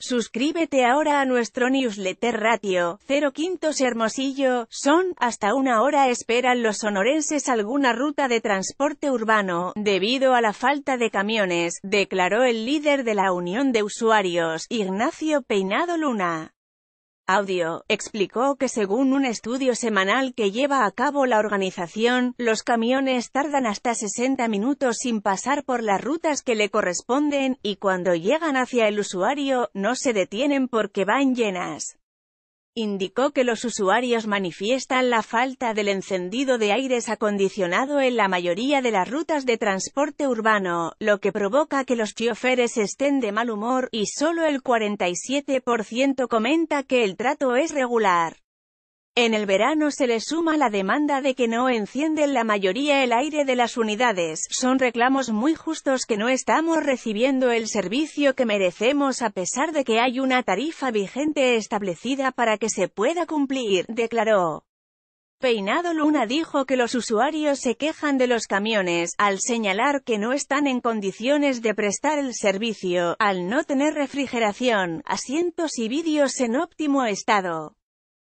Suscríbete ahora a nuestro newsletter Ratio, 0 Quintos Hermosillo, son, hasta una hora esperan los sonorenses alguna ruta de transporte urbano, debido a la falta de camiones, declaró el líder de la Unión de Usuarios, Ignacio Peinado Luna. Audio, explicó que según un estudio semanal que lleva a cabo la organización, los camiones tardan hasta 60 minutos sin pasar por las rutas que le corresponden, y cuando llegan hacia el usuario, no se detienen porque van llenas indicó que los usuarios manifiestan la falta del encendido de aires acondicionado en la mayoría de las rutas de transporte urbano, lo que provoca que los choferes estén de mal humor, y solo el 47% comenta que el trato es regular. En el verano se le suma la demanda de que no encienden la mayoría el aire de las unidades. Son reclamos muy justos que no estamos recibiendo el servicio que merecemos a pesar de que hay una tarifa vigente establecida para que se pueda cumplir, declaró. Peinado Luna dijo que los usuarios se quejan de los camiones, al señalar que no están en condiciones de prestar el servicio, al no tener refrigeración, asientos y vídeos en óptimo estado.